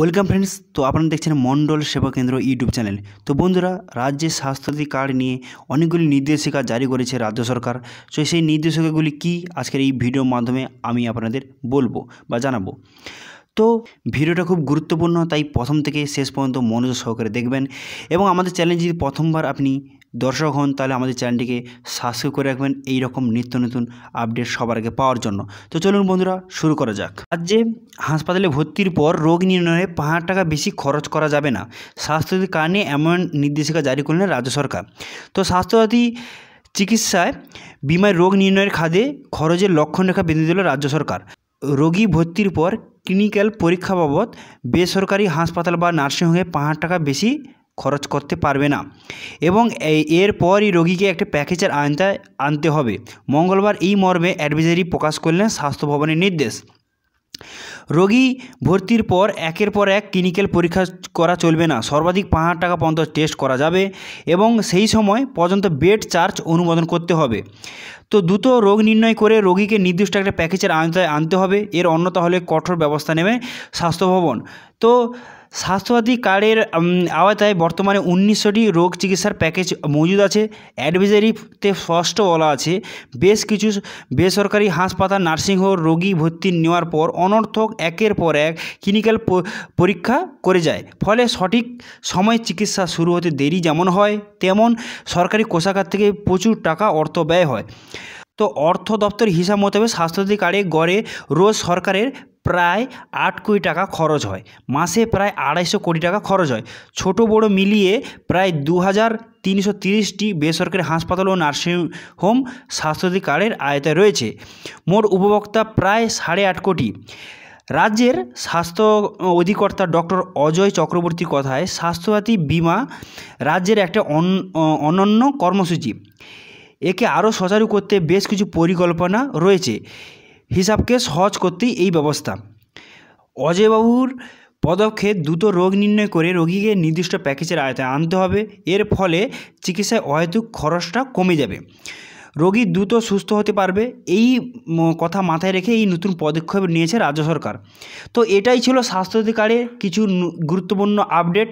welcome friends তো আপনারা দেখছেন মণ্ডল সেবা কেন্দ্র ইউটিউব চ্যানেল তো বন্ধুরা রাজ্যে স্বাস্থ্যসাথী কার্ড নিয়ে অনেকগুলি নির্দেশিকা জারি করেছে রাজ্য সরকার তো সেই নির্দেশিকাগুলি কি আজকের এই ভিডিওর মাধ্যমে আমি আপনাদের বলবো বা জানাবো তো ভিডিওটা খুব গুরুত্বপূর্ণ তাই প্রথম থেকে শেষ পর্যন্ত মনোযোগ সহকারে দেখবেন এবং আমাদের চ্যানেল যদি প্রথমবার আপনি দর্শক হন তাহলে আমাদের চ্যানেলটিকে সাবস্ক্রাইব করে রাখবেন এই রকম নিত্য নতুন আপডেট সবার আগে পাওয়ার জন্য তো চলুন বন্ধুরা শুরু করা যাক যে হাসপাতালে ভর্তির পর রোগ নির্ণয়ে পাঁচ টাকা বেশি খরচ করা যাবে না স্বাস্থ্যসাথী কারণে এমন নির্দেশিকা জারি করলেন রাজ্য সরকার তো স্বাস্থ্যসাথী চিকিৎসায় বিমায় রোগ নির্ণয়ের খাদে খরচের লক্ষণরেখা বেঁধে দিল রাজ্য সরকার রোগী ভর্তির পর ক্লিনিক্যাল পরীক্ষা বাবদ বেসরকারি হাসপাতাল বা নার্সিংহোমে পাঁচ টাকা বেশি খরচ করতে পারবে না এবং এরপরই রোগীকে একটা প্যাকেজের আয়নতায় আনতে হবে মঙ্গলবার এই মর্মে অ্যাডভাইজারি প্রকাশ করলেন স্বাস্থ্য ভবনের নির্দেশ রোগী ভর্তির পর একের পর এক ক্লিনিক্যাল পরীক্ষা করা চলবে না সর্বাধিক পাঁচ হাজার টাকা পর্যন্ত টেস্ট করা যাবে এবং সেই সময় পর্যন্ত বেড চার্জ অনুমোদন করতে হবে তো দ্রুত রোগ নির্ণয় করে রোগীকে নির্দিষ্ট একটা প্যাকেজের আনতে আনতে হবে এর অন্যতা হলে কঠোর ব্যবস্থা নেবে স্বাস্থ্য ভবন তো স্বাস্থ্যসাথী কার্ডের আওতায় বর্তমানে উনিশশোটি রোগ চিকিৎসার প্যাকেজ মজুদ আছে অ্যাডভাইজারিতে স্পষ্ট বলা আছে বেশ কিছু বেসরকারি হাসপাতাল নার্সিংহোম রোগী ভর্তি নেওয়ার পর অনর্থক একের পর এক ক্লিনিক্যাল পরীক্ষা করে যায় ফলে সঠিক সময় চিকিৎসা শুরু হতে দেরি যেমন হয় তেমন সরকারি কোষাগার থেকে প্রচুর টাকা অর্থ ব্যয় হয় তো অর্থ দপ্তরের হিসাব মোতাবেক স্বাস্থ্যসাথী কার্ডে গড়ে রোজ সরকারের প্রায় আট কোটি টাকা খরচ হয় মাসে প্রায় আড়াইশো কোটি টাকা খরচ হয় ছোট বড় মিলিয়ে প্রায় দু হাজার তিনশো তিরিশটি বেসরকারি হাসপাতাল ও নার্সিং হোম স্বাস্থ্যসাথী কার্ডের আয়তায় রয়েছে মোট উপভোক্তা প্রায় সাড়ে আট কোটি রাজ্যের স্বাস্থ্য অধিকর্তা ডক্টর অজয় চক্রবর্তী কথায় স্বাস্থ্যসাথী বিমা রাজ্যের একটা অনন্য কর্মসূচি একে আরও সচারু করতে বেশ কিছু পরিকল্পনা রয়েছে হিসাবকে সহজ করতেই এই ব্যবস্থা অজয়বাবুর পদক্ষেপ দ্রুত রোগ নির্ণয় করে রোগীকে নির্দিষ্ট প্যাকেজের আয়তায় আনতে হবে এর ফলে চিকিৎসায় অহেতুক খরচটা কমে যাবে রোগী দ্রুত সুস্থ হতে পারবে এই কথা মাথায় রেখে এই নতুন পদক্ষেপ নিয়েছে রাজ্য সরকার তো এটাই ছিল স্বাস্থ্য অধিকারের কিছু গুরুত্বপূর্ণ আপডেট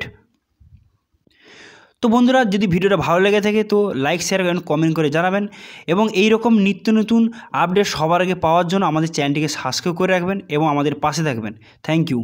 তো বন্ধুরা যদি ভিডিওটা ভালো লেগে থাকে তো লাইক শেয়ার করেন কমেন্ট করে জানাবেন এবং এই রকম নিত্য নতুন আপডেট সবার আগে পাওয়ার জন্য আমাদের চ্যানেলটিকে সাবস্ক্রাইব করে রাখবেন এবং আমাদের পাশে থাকবেন থ্যাংক ইউ